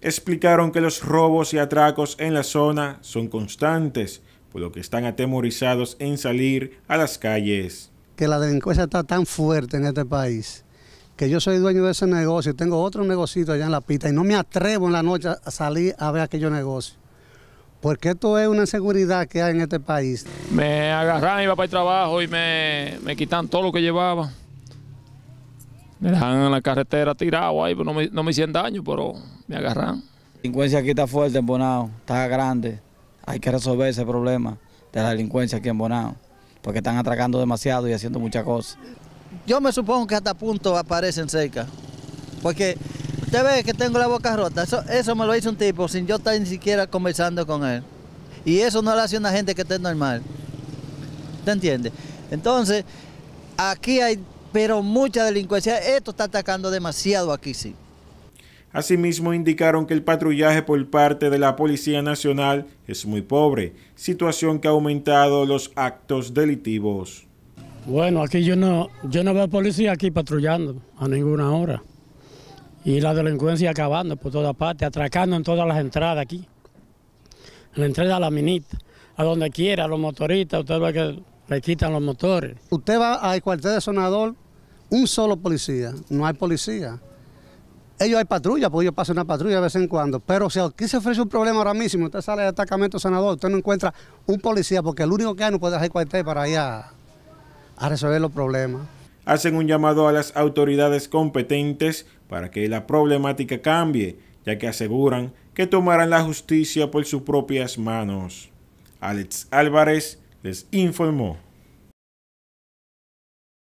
explicaron que los robos y atracos en la zona son constantes, por lo que están atemorizados en salir a las calles. Que la delincuencia está tan fuerte en este país que yo soy dueño de ese negocio tengo otro negocito allá en la pista y no me atrevo en la noche a salir a ver aquellos negocios. Porque esto es una inseguridad que hay en este país. Me agarran, iba para el trabajo y me, me quitan todo lo que llevaba. Me dejan en la carretera tirado ahí, pues, no me, no me hicieron daño, pero me agarran. La delincuencia aquí está fuerte en Bonao, está grande. Hay que resolver ese problema de la delincuencia aquí en Bonao, porque están atracando demasiado y haciendo muchas cosas. Yo me supongo que hasta punto aparecen cerca, porque usted ve que tengo la boca rota, eso, me lo hizo un tipo sin yo estar ni siquiera conversando con él. Y eso no lo hace una gente que esté normal. ¿Te entiende?... Entonces, aquí hay pero mucha delincuencia. Esto está atacando demasiado aquí, sí. Asimismo, indicaron que el patrullaje por parte de la Policía Nacional es muy pobre, situación que ha aumentado los actos delitivos. Bueno, aquí yo no, yo no veo policía aquí patrullando a ninguna hora. Y la delincuencia acabando por todas partes, atracando en todas las entradas aquí. En la entrada a la minita, a donde quiera, a los motoristas, usted ve que le quitan los motores. Usted va al cuartel de sonador, un solo policía, no hay policía. Ellos hay patrulla, porque ellos pasan una patrulla de vez en cuando. Pero si aquí se ofrece un problema ahora mismo, usted sale de atacamento sanador, usted no encuentra un policía, porque el único que hay no puede dejar cuartel para ir a resolver los problemas. Hacen un llamado a las autoridades competentes para que la problemática cambie, ya que aseguran que tomarán la justicia por sus propias manos. Alex Álvarez, les informó